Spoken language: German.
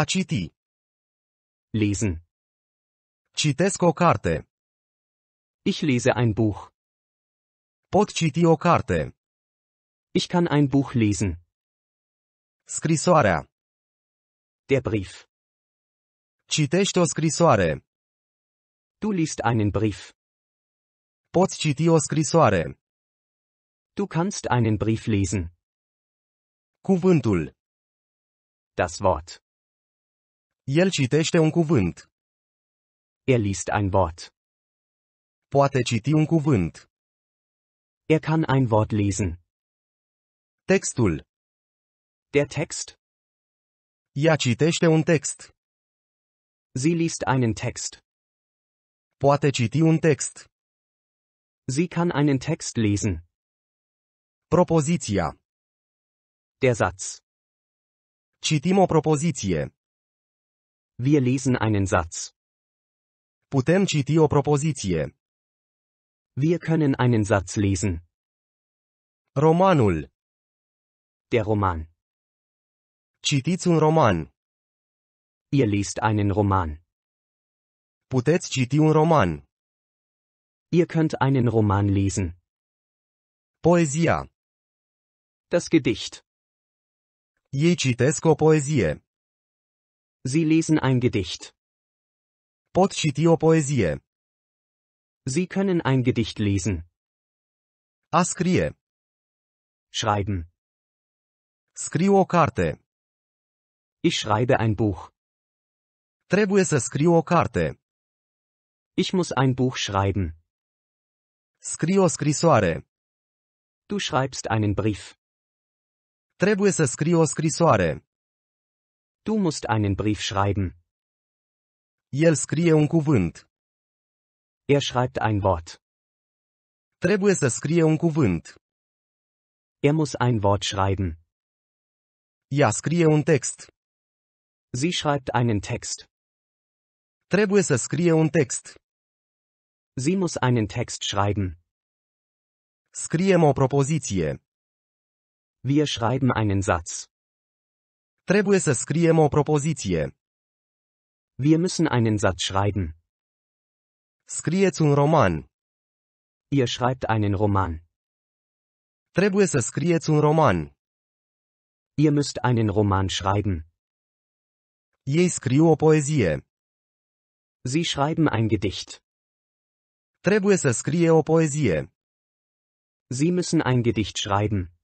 A citi. Lesen. Citesc o carte. Ich lese ein Buch. Pot citi o carte. Ich kann ein Buch lesen. Scrisoarea. Der Brief. Citești o scrisoare. Du liest einen Brief. Poți citi o scrisoare. Du kannst einen Brief lesen. Cuvântul. Das Wort. El citește un cuvânt. Er liest ein Wort. Poate citi un cuvânt. Er kann ein Wort lesen. Textul. Der Text. Ea citește un text. Sie liest einen Text. Poate citi un text. Sie kann einen Text lesen. Propoziția. Der Satz. Citim o propoziție. Wir lesen einen Satz. Putem citi o propoziție. Wir können einen Satz lesen. Romanul. Der Roman. Citiți un roman. Ihr liest einen Roman. Puteți citi un roman. Ihr könnt einen Roman lesen. Poesia. Das Gedicht. Ei citesc o poezie. Sie lesen ein Gedicht. Pot citi o poezie. Sie können ein Gedicht lesen. A scrie. Schreiben. Scriu o carte. Ich schreibe ein Buch. Trebuie să scriu o carte. Ich muss ein Buch schreiben. Scriu o scrisoare. Du schreibst einen Brief. Trebuie să scriu o scrisoare. Du musst einen Brief schreiben. El scrie un cuvânt. Er schreibt ein Wort. Trebuie să scrie un cuvânt. Er muss ein Wort schreiben. Ea scrie un text. Sie schreibt einen Text. Trebuie să scrie un text. Sie muss einen Text schreiben. Scriem o propoziție. Wir schreiben einen Satz. Trebuie să scriem o propoziție. Wir müssen einen Satz schreiben. Scrieți un roman. Ihr schreibt einen Roman. Trebuie să scrieți un roman. Ihr müsst einen Roman schreiben. Ei scriu o poezie. Sie schreiben ein Gedicht. Trebuie să scrie o poezie. Sie müssen ein Gedicht schreiben.